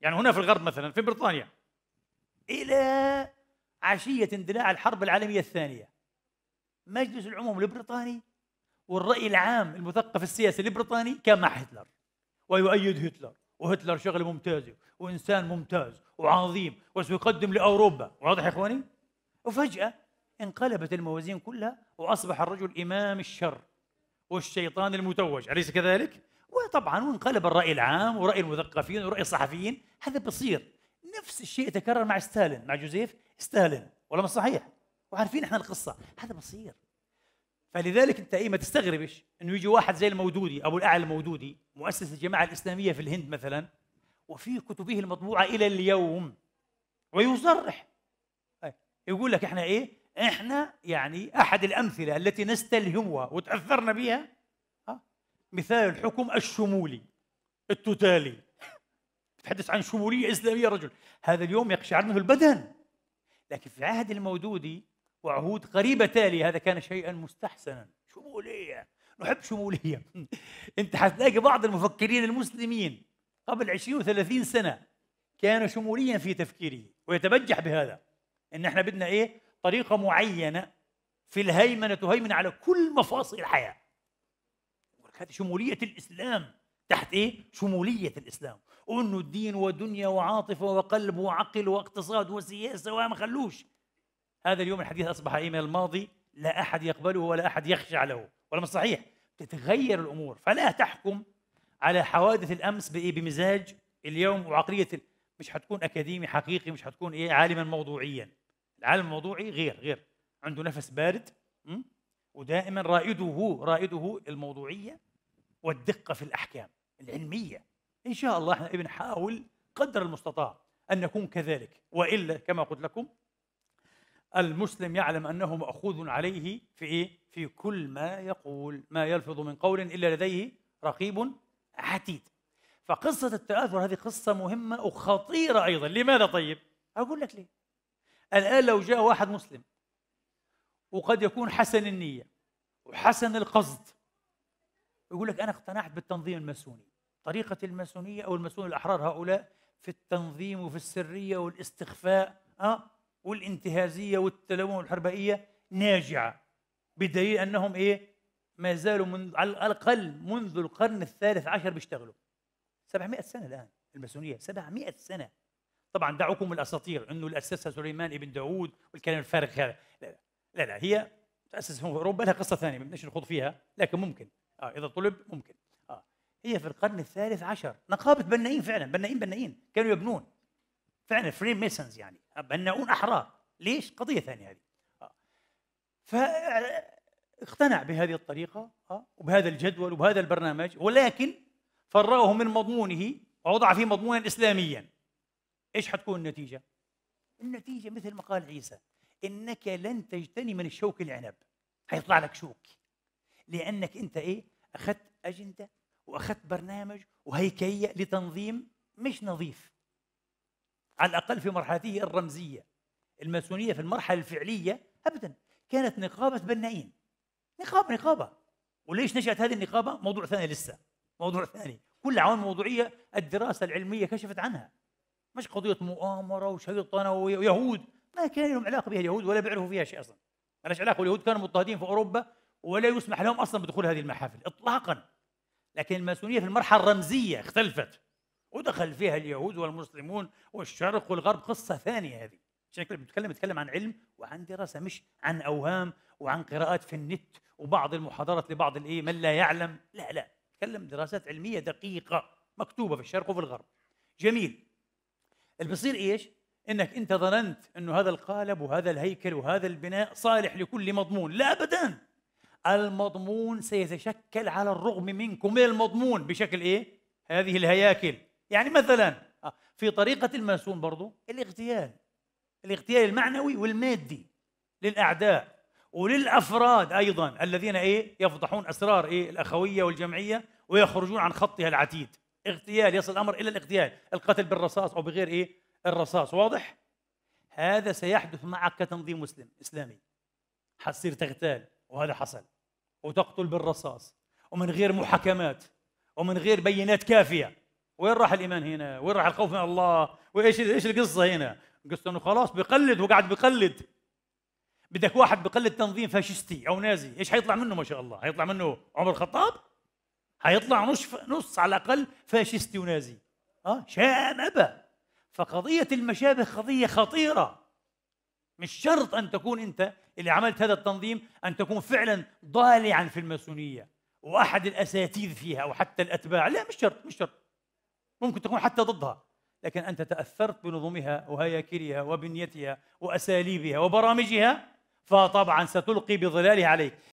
يعني هنا في الغرب مثلا في بريطانيا إلى عشية اندلاع الحرب العالمية الثانية مجلس العموم البريطاني والرأي العام المثقف السياسي البريطاني كان مع هتلر ويؤيد هتلر وهتلر شغله ممتازة وإنسان ممتاز وعظيم وسيقدم لأوروبا واضح يا إخواني؟ وفجأة انقلبت الموازين كلها وأصبح الرجل إمام الشر والشيطان المتوج أليس كذلك؟ وطبعا وانقلب الراي العام وراي المثقفين وراي الصحفيين هذا بصير نفس الشيء تكرر مع ستالين مع جوزيف ستالين ولا مش صحيح وعارفين احنا القصه هذا بصير فلذلك انت ايه ما تستغربش انه يجي واحد زي المودودي ابو الاعلى المودودي مؤسس الجماعه الاسلاميه في الهند مثلا وفي كتبه المطبوعه الى اليوم ويصرح طيب، يقول لك احنا ايه احنا يعني احد الامثله التي نستلهمها وتاثرنا بها مثال الحكم الشمولي التوتالي تحدث عن شمولية إسلامية رجل هذا اليوم يقشعرنه البدن لكن في العهد المودودي وعهود قريبة تالي هذا كان شيئا مستحسنا شمولية نحب شمولية أنت حتلاقي بعض المفكرين المسلمين قبل 20 و30 سنة كان شموليا في تفكيره ويتبجح بهذا ان احنا بدنا ايه طريقه معينه في الهيمنه تهيمن على كل مفاصل الحياه هذه شمولية الإسلام تحت إيه؟ شمولية الإسلام وأنه الدين ودنيا وعاطفة وقلب وعقل واقتصاد وسياسة وما خلوش هذا اليوم الحديث أصبح إيه من الماضي لا أحد يقبله ولا أحد يخشع له ولا من صحيح تتغير الأمور فلا تحكم على حوادث الأمس بإيه؟ بمزاج اليوم وعقلية مش حتكون أكاديمي حقيقي مش حتكون إيه عالما موضوعيا العالم الموضوعي غير غير عنده نفس بارد ودائما رائده رائده الموضوعية والدقة في الأحكام العلمية إن شاء الله احنا بنحاول قدر المستطاع أن نكون كذلك وإلا كما قلت لكم المسلم يعلم أنه مأخوذ عليه في إيه؟ في كل ما يقول ما يلفظ من قول إلا لديه رقيب عتيد فقصة التآثر هذه قصة مهمة وخطيرة أيضا لماذا طيب؟ أقول لك ليه الآن لو جاء واحد مسلم وقد يكون حسن النية وحسن القصد ويقول لك انا اقتنعت بالتنظيم الماسوني طريقه الماسونيه او الماسون الاحرار هؤلاء في التنظيم وفي السريه والاستخفاء اه والانتهازيه والتلون والحربائيه ناجعه بدليل انهم ايه ما زالوا من على الاقل منذ القرن الثالث عشر بيشتغلوا 700 سنه الان الماسونيه 700 سنه طبعا دعوكم الاساطير انه اللي اسسها سليمان ابن داوود والكلام الفارغ هذا لا لا لا, لا هي تاسس في اوروبا لها قصه ثانيه ما بدناش نخوض فيها لكن ممكن آه إذا طلب ممكن آه هي في القرن الثالث عشر نقابة بنائين فعلا بنائين بنائين كانوا يبنون فعلا فري ميسنز يعني بناؤون أحرار ليش؟ قضية ثانية هذه آه. فاقتنع بهذه الطريقة آه وبهذا الجدول وبهذا البرنامج ولكن فرغه من مضمونه ووضع فيه مضمونا إسلاميا إيش حتكون النتيجة؟ النتيجة مثل ما قال عيسى إنك لن تجتني من الشوك العنب حيطلع لك شوك لانك انت ايه اخذت اجنده واخذت برنامج وهيكليه لتنظيم مش نظيف على الاقل في مرحلته الرمزيه الماسونيه في المرحله الفعليه ابدا كانت نقابه بنائين نقاب نقابه وليش نشات هذه النقابه موضوع ثاني لسه موضوع ثاني كل عوامل موضوعيه الدراسه العلميه كشفت عنها مش قضيه مؤامره وشيطنه ويهود ما كان لهم علاقه بها اليهود ولا بيعرفوا فيها شيء اصلا ما علاقه اليهود كانوا مضطهدين في اوروبا ولا يسمح لهم اصلا بدخول هذه المحافل اطلاقا لكن الماسونيه في المرحله الرمزيه اختلفت ودخل فيها اليهود والمسلمون والشرق والغرب قصه ثانيه هذه عشان كده بنتكلم نتكلم عن علم وعن دراسه مش عن اوهام وعن قراءات في النت وبعض المحاضرات لبعض الايه من لا يعلم لا لا تكلم دراسات علميه دقيقه مكتوبه في الشرق وفي الغرب جميل اللي بصير ايش انك انت ظننت انه هذا القالب وهذا الهيكل وهذا البناء صالح لكل مضمون لا ابدا المضمون سيتشكل على الرغم منكم من المضمون بشكل ايه؟ هذه الهياكل يعني مثلا آه، في طريقة الماسون برضو الاغتيال الاغتيال المعنوي والمادي للأعداء وللأفراد أيضا الذين إيه يفضحون أسرار إيه الأخوية والجمعية ويخرجون عن خطها العتيد اغتيال يصل الأمر إلى الاغتيال القتل بالرصاص أو بغير إيه الرصاص واضح؟ هذا سيحدث معك كتنظيم مسلم إسلامي حتصير تغتال وهذا حصل وتقتل بالرصاص ومن غير محاكمات ومن غير بينات كافيه وين راح الايمان هنا؟ وين راح الخوف من الله؟ وايش ايش القصه هنا؟ قصه انه خلاص بقلد وقاعد بقلد بدك واحد بقلد تنظيم فاشستي او نازي، ايش حيطلع منه ما شاء الله؟ حيطلع منه عمر الخطاب؟ حيطلع نص نص على الاقل فاشستي ونازي. اه ابى فقضيه المشابه قضيه خطيره مش شرط أن تكون أنت اللي عملت هذا التنظيم أن تكون فعلا ضالعا في الماسونية وأحد الأساتذة فيها أو حتى الأتباع لا مش شرط مش شرط ممكن تكون حتى ضدها لكن أنت تأثرت بنظمها وهياكلها وبنيتها وأساليبها وبرامجها فطبعا ستلقي بظلالها عليك